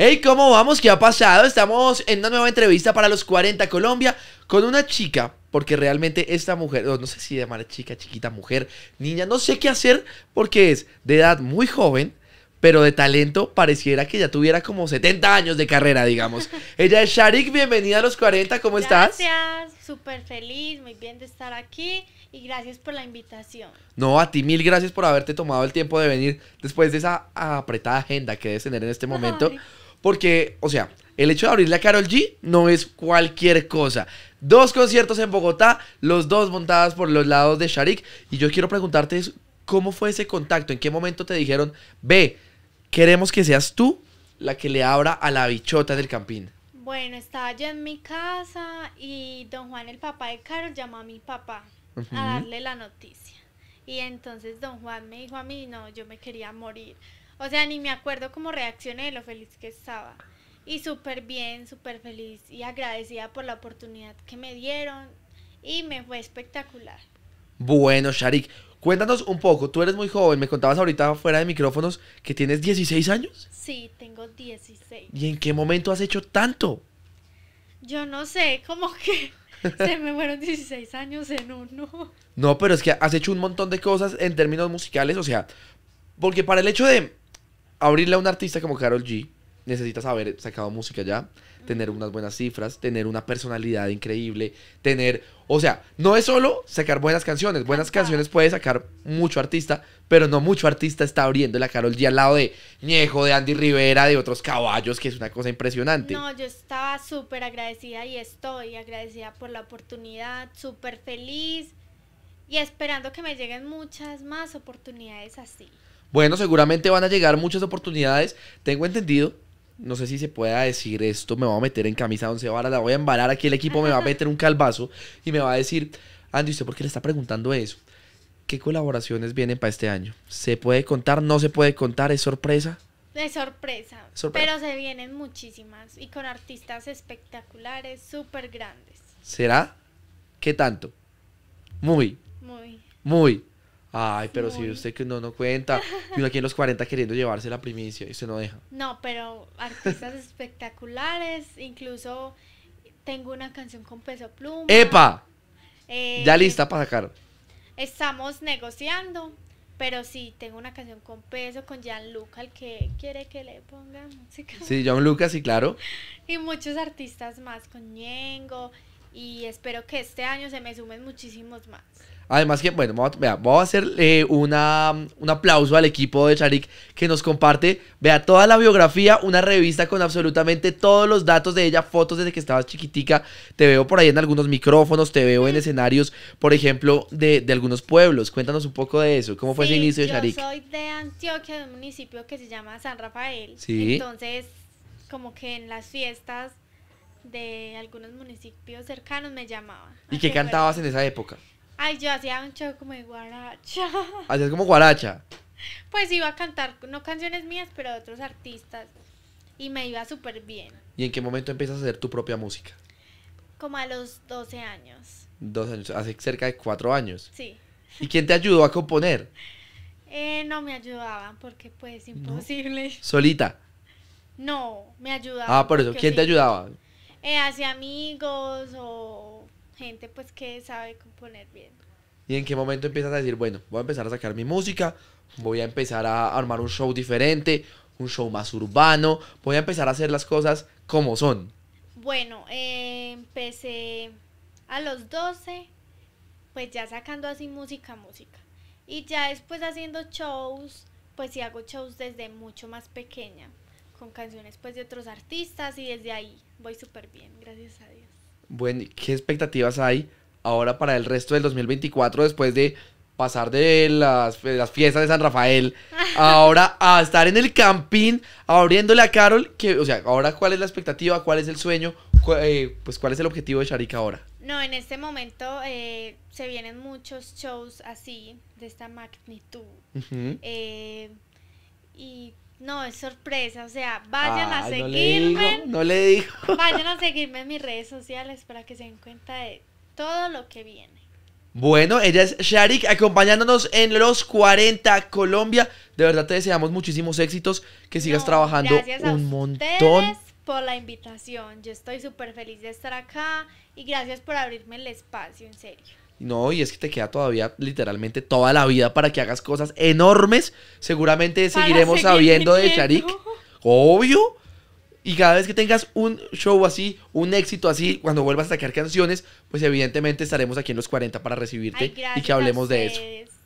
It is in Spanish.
Hey, ¿cómo vamos? ¿Qué ha pasado? Estamos en una nueva entrevista para los 40 Colombia con una chica, porque realmente esta mujer, no, sé si llamar chica, chiquita, mujer, niña, no sé qué hacer porque es de edad muy joven, pero de talento pareciera que ya tuviera como 70 años de carrera, digamos. Ella es Sharik, bienvenida a los 40, ¿cómo estás? Gracias, súper feliz, muy bien de estar aquí y gracias por la invitación. No, a ti mil gracias por haberte tomado el tiempo de venir después de esa apretada agenda que debes tener en este momento. Porque, o sea, el hecho de abrirle a Carol G no es cualquier cosa. Dos conciertos en Bogotá, los dos montadas por los lados de Sharik. Y yo quiero preguntarte cómo fue ese contacto, en qué momento te dijeron, ve, queremos que seas tú la que le abra a la bichota del campín. Bueno, estaba yo en mi casa y don Juan, el papá de Carol, llamó a mi papá a darle la noticia. Y entonces don Juan me dijo a mí, no, yo me quería morir. O sea, ni me acuerdo cómo reaccioné de lo feliz que estaba. Y súper bien, súper feliz y agradecida por la oportunidad que me dieron. Y me fue espectacular. Bueno, Sharik, cuéntanos un poco. Tú eres muy joven, me contabas ahorita fuera de micrófonos que tienes 16 años. Sí, tengo 16. ¿Y en qué momento has hecho tanto? Yo no sé, como que se me fueron 16 años en uno. No, pero es que has hecho un montón de cosas en términos musicales, o sea, porque para el hecho de abrirle a un artista como Carol G necesitas haber sacado música ya, tener unas buenas cifras, tener una personalidad increíble, tener, o sea, no es solo sacar buenas canciones, buenas canciones puede sacar mucho artista, pero no mucho artista está abriendo la Carol G al lado de Ñejo, de Andy Rivera, de otros caballos, que es una cosa impresionante. No, yo estaba súper agradecida y estoy agradecida por la oportunidad, súper feliz y esperando que me lleguen muchas más oportunidades así. Bueno, seguramente van a llegar muchas oportunidades. Tengo entendido. No sé si se pueda decir esto. Me voy a meter en camisa 11 varas. La voy a embarar, Aquí el equipo me va a meter un calvazo. Y me va a decir, Andy, ¿usted por qué le está preguntando eso? ¿Qué colaboraciones vienen para este año? ¿Se puede contar? ¿No se puede contar? ¿Es sorpresa? Es sorpresa, sorpresa. Pero se vienen muchísimas. Y con artistas espectaculares, súper grandes. ¿Será? ¿Qué tanto? Muy. Muy. Muy. Ay, pero si usted que no no cuenta, y uno aquí en los 40 queriendo llevarse la primicia y usted no deja. No, pero artistas espectaculares, incluso tengo una canción con peso pluma. ¡Epa! Eh, ya lista para sacar. Estamos negociando, pero sí, tengo una canción con peso con Gianluca, el que quiere que le ponga música. Sí, Gianluca, sí, claro. Y muchos artistas más con Ñengo, y espero que este año se me sumen muchísimos más. Además que, bueno, vamos a, hacerle hacer eh, una, un aplauso al equipo de Sharik que nos comparte, vea, toda la biografía, una revista con absolutamente todos los datos de ella, fotos desde que estabas chiquitica, te veo por ahí en algunos micrófonos, te veo en mm. escenarios, por ejemplo, de, algunos pueblos. Cuéntanos un poco de eso, ¿cómo fue el ese inicio de Sharik Yo soy de Antioquia, de un municipio que se llama San Rafael. Entonces, como que en las fiestas de algunos municipios cercanos me llamaban. ¿Y qué cantabas en esa época? Ay, yo hacía un show como de guaracha. Hacías como guaracha. Pues iba a cantar, no canciones mías, pero de otros artistas. Y me iba súper bien. ¿Y en qué momento empiezas a hacer tu propia música? Como a los 12 años. 12 años, hace cerca de cuatro años. Sí. ¿Y quién te ayudó a componer? Eh, no me ayudaban porque pues imposible. ¿Solita? No, me ayudaban. Ah, por eso, ¿quién te ayudaba? Eh, hacia amigos o gente pues que sabe componer bien. ¿Y en qué momento empiezas a decir, bueno, voy a empezar a sacar mi música, voy a empezar a armar un show diferente, un show más urbano, voy a empezar a hacer las cosas como son? Bueno, eh, empecé a los 12, pues ya sacando así música, música. Y ya después haciendo shows, pues sí hago shows desde mucho más pequeña, con canciones pues de otros artistas y desde ahí voy súper bien, gracias a Dios. Bueno, ¿qué expectativas hay ahora para el resto del 2024 después de pasar de las, las fiestas de San Rafael ahora a estar en el campín abriéndole a Carol? Que, o sea, ahora cuál es la expectativa, cuál es el sueño, eh, pues cuál es el objetivo de Sharika ahora. No, en este momento eh, se vienen muchos shows así, de esta magnitud. Eh, y no, es sorpresa, o sea, vayan a seguirme. No le, dijo, Vayan a seguirme en mis redes sociales para que se den cuenta de todo lo que viene. Bueno, ella es Sharik acompañándonos en los 40 Colombia. De verdad te deseamos muchísimos éxitos, que sigas trabajando un montón. por la invitación. Yo estoy súper feliz de estar acá y gracias por abrirme el espacio, en serio. No, y es que te queda todavía literalmente toda la vida para que hagas cosas enormes. Seguramente seguiremos sabiendo de Charik, Obvio. Y cada vez que tengas un show así, un éxito así, cuando vuelvas a sacar canciones, pues evidentemente estaremos aquí en los 40 para recibirte y que hablemos de eso.